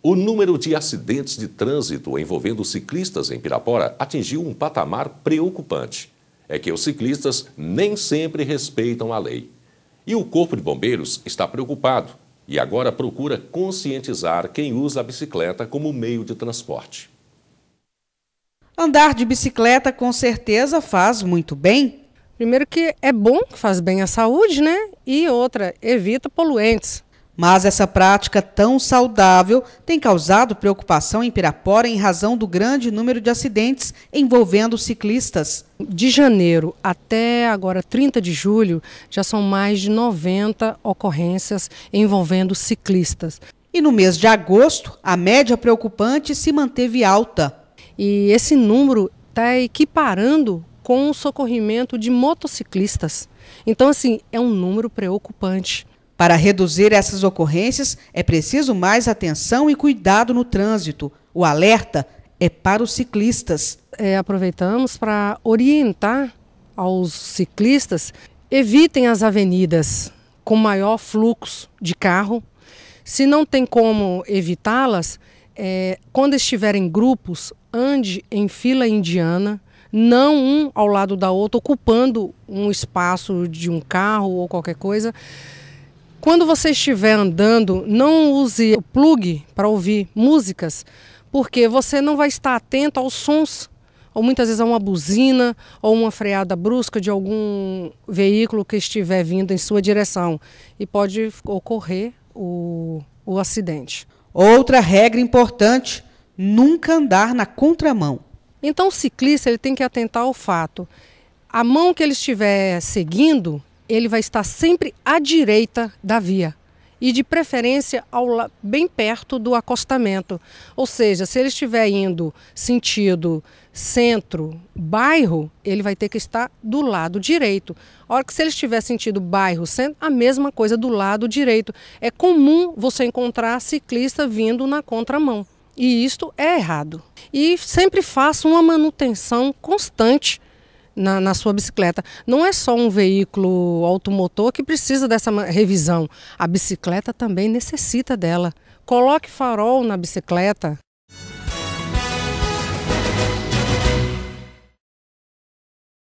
O número de acidentes de trânsito envolvendo ciclistas em Pirapora atingiu um patamar preocupante. É que os ciclistas nem sempre respeitam a lei. E o Corpo de Bombeiros está preocupado e agora procura conscientizar quem usa a bicicleta como meio de transporte. Andar de bicicleta com certeza faz muito bem. Primeiro que é bom, faz bem à saúde, né? E outra, evita poluentes. Mas essa prática tão saudável tem causado preocupação em Pirapora em razão do grande número de acidentes envolvendo ciclistas. De janeiro até agora, 30 de julho, já são mais de 90 ocorrências envolvendo ciclistas. E no mês de agosto, a média preocupante se manteve alta. E esse número está equiparando com o socorrimento de motociclistas. Então, assim, é um número preocupante. Para reduzir essas ocorrências, é preciso mais atenção e cuidado no trânsito. O alerta é para os ciclistas. É, aproveitamos para orientar aos ciclistas: evitem as avenidas com maior fluxo de carro. Se não tem como evitá-las, é, quando estiverem grupos, ande em fila indiana não um ao lado da outra, ocupando um espaço de um carro ou qualquer coisa. Quando você estiver andando, não use o plug para ouvir músicas, porque você não vai estar atento aos sons, ou muitas vezes a uma buzina ou uma freada brusca de algum veículo que estiver vindo em sua direção e pode ocorrer o, o acidente. Outra regra importante: nunca andar na contramão. Então o ciclista ele tem que atentar ao fato. A mão que ele estiver seguindo, ele vai estar sempre à direita da via e de preferência ao, bem perto do acostamento. Ou seja, se ele estiver indo sentido centro, bairro, ele vai ter que estar do lado direito. A hora que se ele estiver sentido bairro, centro, a mesma coisa do lado direito. É comum você encontrar ciclista vindo na contramão. E isto é errado. E sempre faça uma manutenção constante na, na, sua bicicleta. Não é só um veículo automotor que precisa dessa revisão. A bicicleta também necessita dela. Coloque farol na bicicleta.